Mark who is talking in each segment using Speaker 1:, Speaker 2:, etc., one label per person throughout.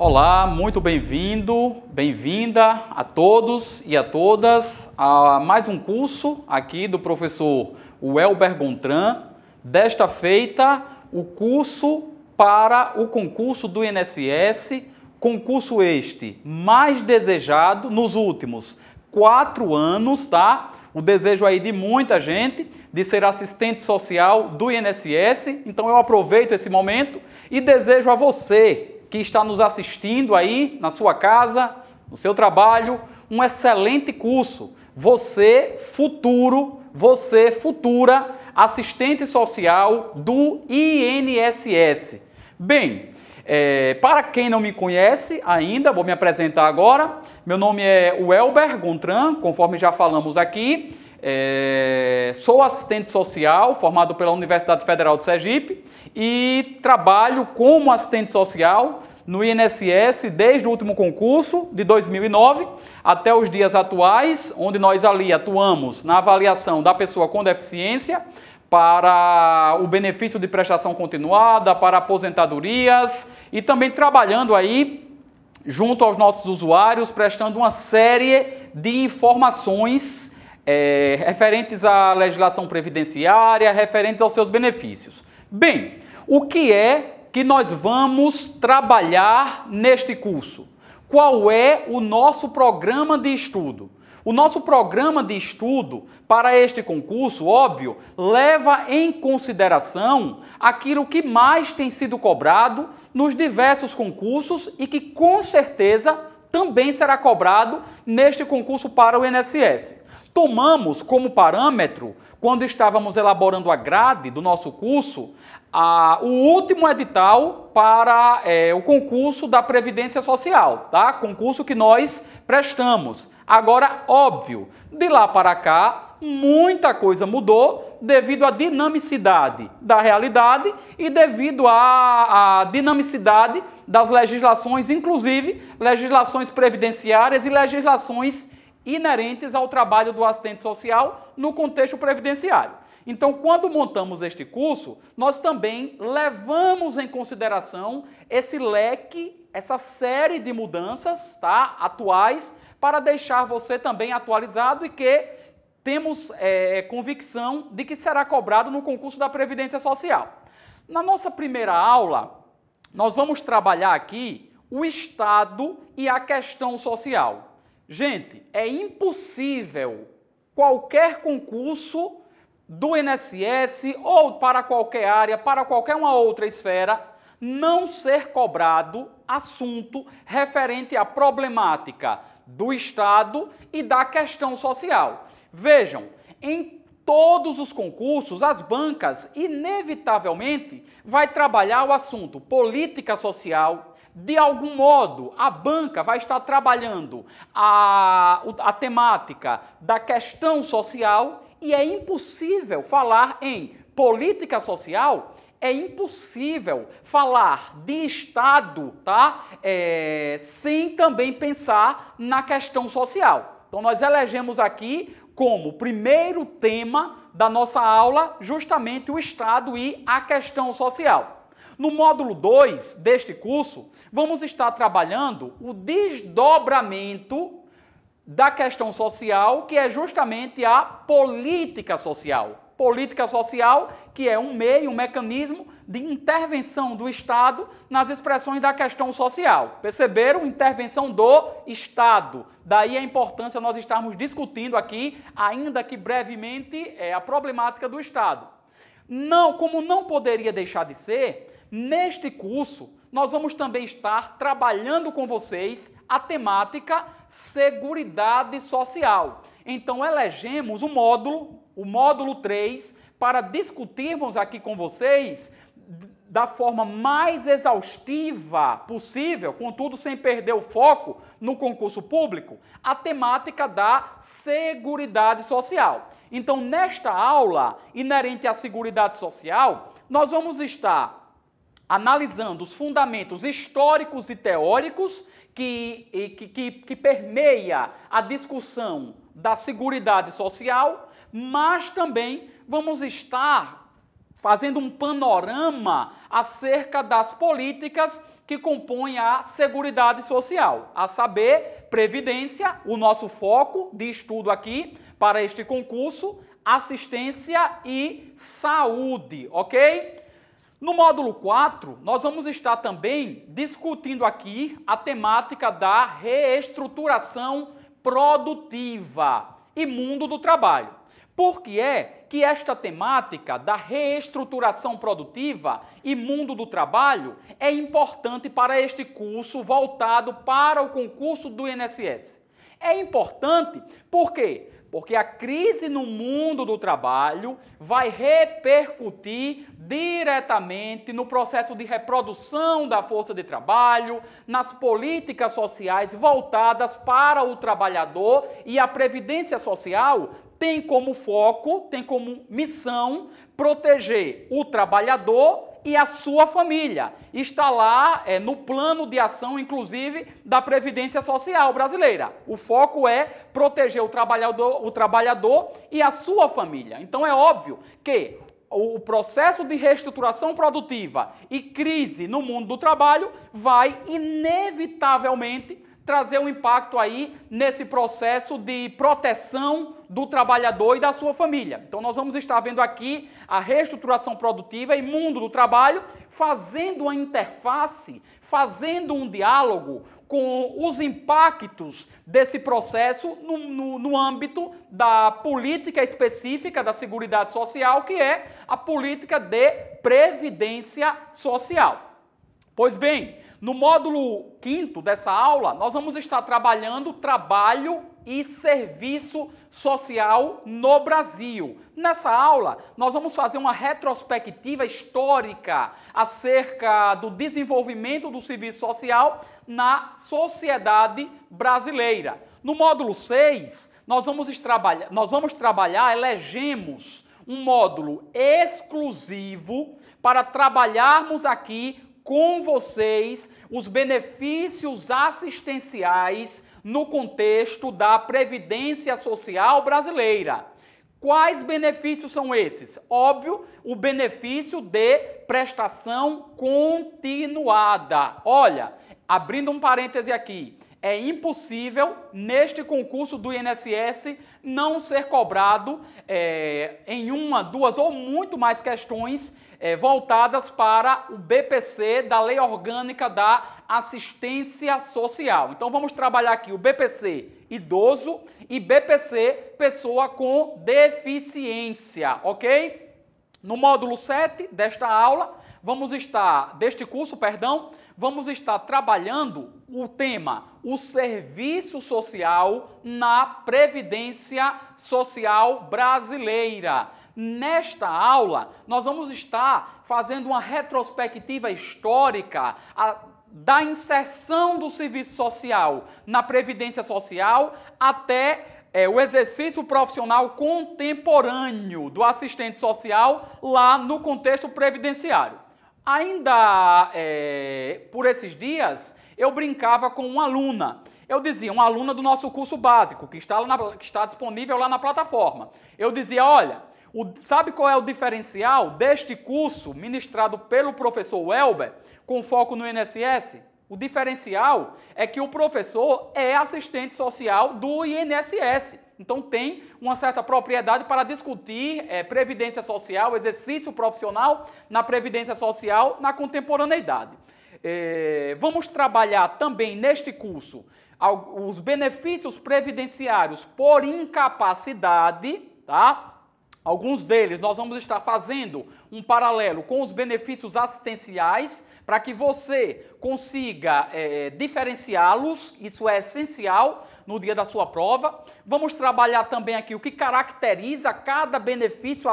Speaker 1: Olá, muito bem-vindo, bem-vinda a todos e a todas a mais um curso aqui do professor Welber Gontran. Desta feita, o curso para o concurso do INSS, concurso este mais desejado nos últimos quatro anos, tá? O desejo aí de muita gente de ser assistente social do INSS. Então eu aproveito esse momento e desejo a você que está nos assistindo aí na sua casa, no seu trabalho, um excelente curso. Você, futuro, você, futura assistente social do INSS. Bem, é, para quem não me conhece ainda, vou me apresentar agora. Meu nome é Welber Gontran, conforme já falamos aqui. É, sou assistente social formado pela Universidade Federal de Sergipe e trabalho como assistente social no INSS desde o último concurso de 2009 até os dias atuais, onde nós ali atuamos na avaliação da pessoa com deficiência para o benefício de prestação continuada, para aposentadorias e também trabalhando aí junto aos nossos usuários, prestando uma série de informações é, referentes à legislação previdenciária, referentes aos seus benefícios. Bem, o que é que nós vamos trabalhar neste curso? Qual é o nosso programa de estudo? O nosso programa de estudo para este concurso, óbvio, leva em consideração aquilo que mais tem sido cobrado nos diversos concursos e que com certeza também será cobrado neste concurso para o INSS tomamos como parâmetro, quando estávamos elaborando a grade do nosso curso, a, o último edital para é, o concurso da Previdência Social, tá? concurso que nós prestamos. Agora, óbvio, de lá para cá, muita coisa mudou devido à dinamicidade da realidade e devido à, à dinamicidade das legislações, inclusive legislações previdenciárias e legislações inerentes ao trabalho do assistente social no contexto previdenciário. Então, quando montamos este curso, nós também levamos em consideração esse leque, essa série de mudanças tá, atuais, para deixar você também atualizado e que temos é, é convicção de que será cobrado no concurso da Previdência Social. Na nossa primeira aula, nós vamos trabalhar aqui o Estado e a questão social. Gente, é impossível qualquer concurso do INSS ou para qualquer área, para qualquer uma outra esfera, não ser cobrado assunto referente à problemática do Estado e da questão social. Vejam, em todos os concursos, as bancas inevitavelmente vai trabalhar o assunto política social, de algum modo, a banca vai estar trabalhando a, a temática da questão social e é impossível falar em política social é impossível falar de Estado, tá? É, sem também pensar na questão social. Então nós elegemos aqui como primeiro tema da nossa aula justamente o Estado e a questão social. No módulo 2 deste curso, vamos estar trabalhando o desdobramento da questão social, que é justamente a política social. Política social, que é um meio, um mecanismo de intervenção do Estado nas expressões da questão social. Perceberam? Intervenção do Estado. Daí a importância nós estarmos discutindo aqui, ainda que brevemente, é a problemática do Estado. Não, como não poderia deixar de ser, Neste curso, nós vamos também estar trabalhando com vocês a temática Seguridade Social. Então, elegemos o módulo, o módulo 3, para discutirmos aqui com vocês da forma mais exaustiva possível, contudo sem perder o foco no concurso público, a temática da Seguridade Social. Então, nesta aula inerente à Seguridade Social, nós vamos estar analisando os fundamentos históricos e teóricos que, que, que, que permeia a discussão da Seguridade Social, mas também vamos estar fazendo um panorama acerca das políticas que compõem a Seguridade Social, a saber, Previdência, o nosso foco de estudo aqui para este concurso, assistência e saúde, ok? No módulo 4, nós vamos estar também discutindo aqui a temática da reestruturação produtiva e mundo do trabalho. Por que é que esta temática da reestruturação produtiva e mundo do trabalho é importante para este curso voltado para o concurso do INSS? É importante porque porque a crise no mundo do trabalho vai repercutir diretamente no processo de reprodução da força de trabalho, nas políticas sociais voltadas para o trabalhador e a previdência social tem como foco, tem como missão proteger o trabalhador e a sua família. Está lá é, no plano de ação, inclusive, da Previdência Social brasileira. O foco é proteger o trabalhador, o trabalhador e a sua família. Então é óbvio que o processo de reestruturação produtiva e crise no mundo do trabalho vai inevitavelmente trazer um impacto aí nesse processo de proteção do trabalhador e da sua família. Então nós vamos estar vendo aqui a reestruturação produtiva e mundo do trabalho fazendo uma interface, fazendo um diálogo com os impactos desse processo no, no, no âmbito da política específica da Seguridade Social, que é a política de previdência social. Pois bem, no módulo 5 dessa aula, nós vamos estar trabalhando trabalho e serviço social no Brasil. Nessa aula, nós vamos fazer uma retrospectiva histórica acerca do desenvolvimento do serviço social na sociedade brasileira. No módulo 6, nós vamos trabalhar, nós vamos trabalhar elegemos um módulo exclusivo para trabalharmos aqui com vocês os benefícios assistenciais no contexto da Previdência Social Brasileira. Quais benefícios são esses? Óbvio, o benefício de prestação continuada. Olha, abrindo um parêntese aqui, é impossível, neste concurso do INSS, não ser cobrado é, em uma, duas ou muito mais questões é, voltadas para o BPC da Lei Orgânica da Assistência Social. Então vamos trabalhar aqui o BPC idoso e BPC pessoa com deficiência, ok? No módulo 7 desta aula, vamos estar, deste curso, perdão, vamos estar trabalhando o tema, o serviço social na Previdência Social Brasileira. Nesta aula, nós vamos estar fazendo uma retrospectiva histórica da inserção do serviço social na Previdência Social até é, o exercício profissional contemporâneo do assistente social lá no contexto previdenciário. Ainda é, por esses dias, eu brincava com uma aluna. Eu dizia, uma aluna do nosso curso básico, que está, na, que está disponível lá na plataforma. Eu dizia, olha, o, sabe qual é o diferencial deste curso ministrado pelo professor Welber, com foco no INSS? O diferencial é que o professor é assistente social do INSS. Então tem uma certa propriedade para discutir é, previdência social, exercício profissional na previdência social na contemporaneidade. É, vamos trabalhar também neste curso os benefícios previdenciários por incapacidade, tá? Alguns deles nós vamos estar fazendo um paralelo com os benefícios assistenciais para que você consiga é, diferenciá-los, isso é essencial, no dia da sua prova. Vamos trabalhar também aqui o que caracteriza cada benefício,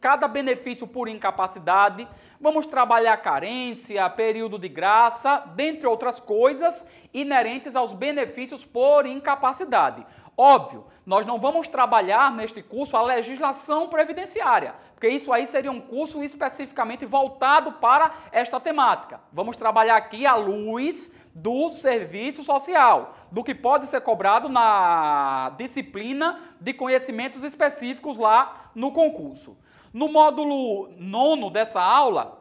Speaker 1: cada benefício por incapacidade. Vamos trabalhar carência, período de graça, dentre outras coisas inerentes aos benefícios por incapacidade. Óbvio, nós não vamos trabalhar neste curso a legislação previdenciária, porque isso aí seria um curso especificamente voltado para esta temática. Vamos trabalhar aqui à luz do serviço social, do que pode ser cobrado na disciplina de conhecimentos específicos lá no concurso. No módulo nono dessa aula,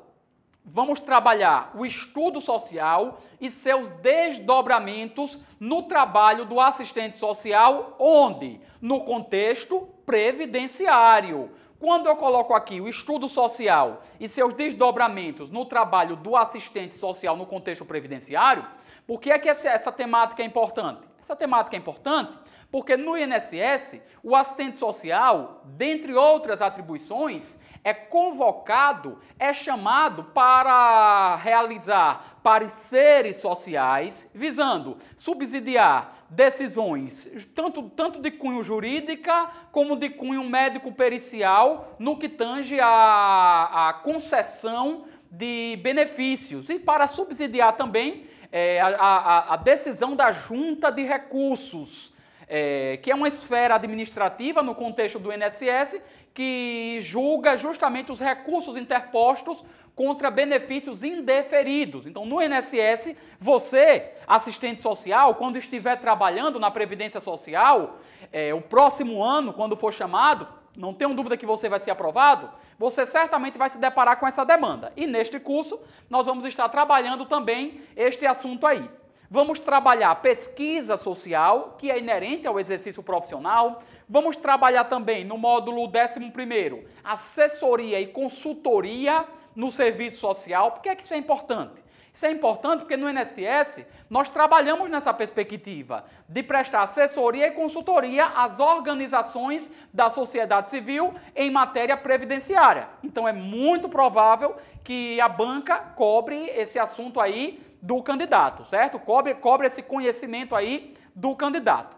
Speaker 1: vamos trabalhar o estudo social e seus desdobramentos no trabalho do assistente social, onde? No contexto previdenciário. Quando eu coloco aqui o estudo social e seus desdobramentos no trabalho do assistente social no contexto previdenciário, por que é que essa, essa temática é importante? Essa temática é importante porque no INSS, o assistente social, dentre outras atribuições, é convocado, é chamado para realizar pareceres sociais visando subsidiar decisões, tanto, tanto de cunho jurídica como de cunho médico-pericial, no que tange à concessão de benefícios e para subsidiar também é, a, a, a decisão da junta de recursos é, que é uma esfera administrativa no contexto do INSS que julga justamente os recursos interpostos contra benefícios indeferidos. Então, no INSS, você, assistente social, quando estiver trabalhando na Previdência Social, é, o próximo ano, quando for chamado, não tenho dúvida que você vai ser aprovado, você certamente vai se deparar com essa demanda. E neste curso, nós vamos estar trabalhando também este assunto aí. Vamos trabalhar pesquisa social, que é inerente ao exercício profissional. Vamos trabalhar também no módulo 11, assessoria e consultoria no serviço social. Por que, é que isso é importante? Isso é importante porque no INSS nós trabalhamos nessa perspectiva de prestar assessoria e consultoria às organizações da sociedade civil em matéria previdenciária. Então é muito provável que a banca cobre esse assunto aí do candidato, certo? Cobre, cobre esse conhecimento aí do candidato.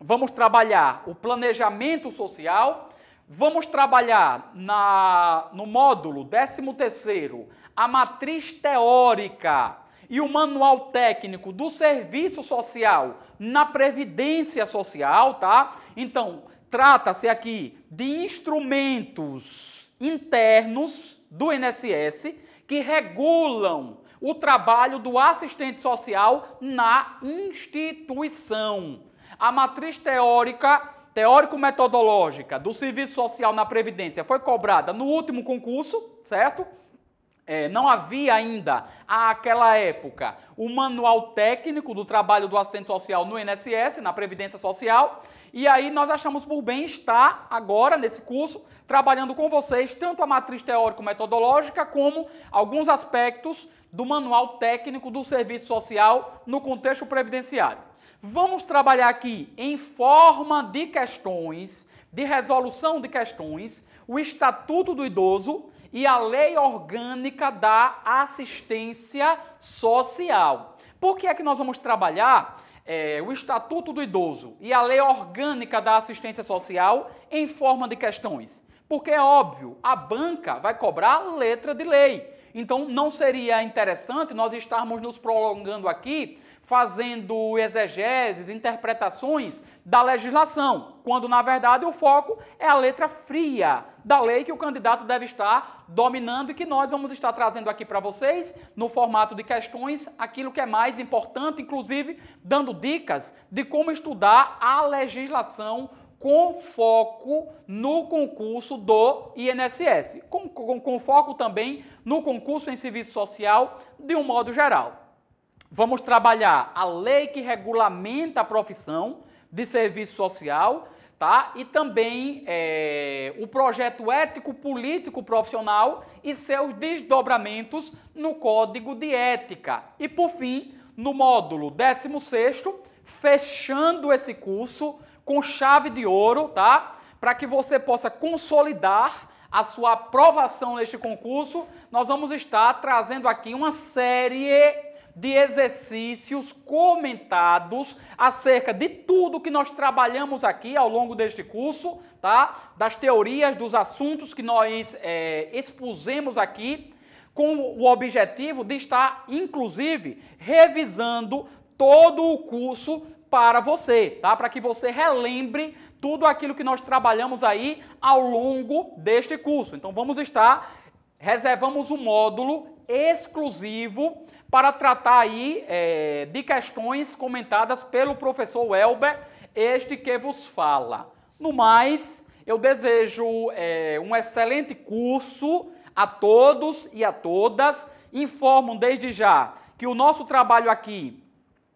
Speaker 1: Vamos trabalhar o planejamento social, vamos trabalhar na, no módulo 13º a matriz teórica e o manual técnico do serviço social na previdência social, tá? Então, trata-se aqui de instrumentos internos do INSS que regulam o trabalho do assistente social na instituição. A matriz teórica, teórico-metodológica do serviço social na Previdência foi cobrada no último concurso, certo? É, não havia ainda, àquela época, o manual técnico do trabalho do assistente social no INSS, na Previdência Social, e aí nós achamos por bem estar agora nesse curso trabalhando com vocês tanto a matriz teórico-metodológica como alguns aspectos do manual técnico do serviço social no contexto previdenciário. Vamos trabalhar aqui em forma de questões, de resolução de questões, o Estatuto do Idoso, e a lei orgânica da assistência social. Por que é que nós vamos trabalhar é, o Estatuto do Idoso e a lei orgânica da assistência social em forma de questões? Porque é óbvio, a banca vai cobrar letra de lei. Então não seria interessante nós estarmos nos prolongando aqui fazendo exegeses, interpretações da legislação, quando na verdade o foco é a letra fria da lei que o candidato deve estar dominando e que nós vamos estar trazendo aqui para vocês, no formato de questões, aquilo que é mais importante, inclusive dando dicas de como estudar a legislação com foco no concurso do INSS, com, com, com, foco também no concurso em serviço social de um modo geral. Vamos trabalhar a lei que regulamenta a profissão de serviço social, tá? E também é, o projeto ético-político profissional e seus desdobramentos no Código de Ética. E por fim, no módulo 16, fechando esse curso com chave de ouro, tá? Para que você possa consolidar a sua aprovação neste concurso, nós vamos estar trazendo aqui uma série de exercícios comentados acerca de tudo que nós trabalhamos aqui ao longo deste curso, tá? Das teorias, dos assuntos que nós é, expusemos aqui, com o objetivo de estar, inclusive, revisando todo o curso para você, tá? Para que você relembre tudo aquilo que nós trabalhamos aí ao longo deste curso. Então vamos estar reservamos um módulo exclusivo para tratar aí é, de questões comentadas pelo professor Welber, este que vos fala. No mais, eu desejo é, um excelente curso a todos e a todas. Informo desde já que o nosso trabalho aqui,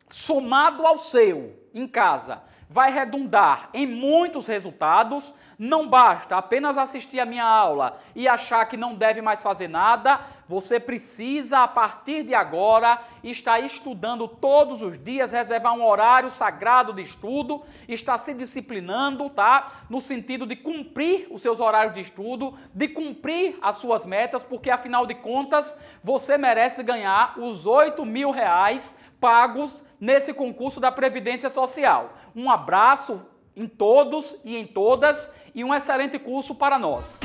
Speaker 1: somado ao seu em casa, vai redundar em muitos resultados. Não basta apenas assistir a minha aula e achar que não deve mais fazer nada. Você precisa, a partir de agora, estar estudando todos os dias, reservar um horário sagrado de estudo, estar se disciplinando, tá? No sentido de cumprir os seus horários de estudo, de cumprir as suas metas, porque afinal de contas, você merece ganhar os 8 mil reais pagos nesse concurso da Previdência Social. Um abraço em todos e em todas e um excelente curso para nós.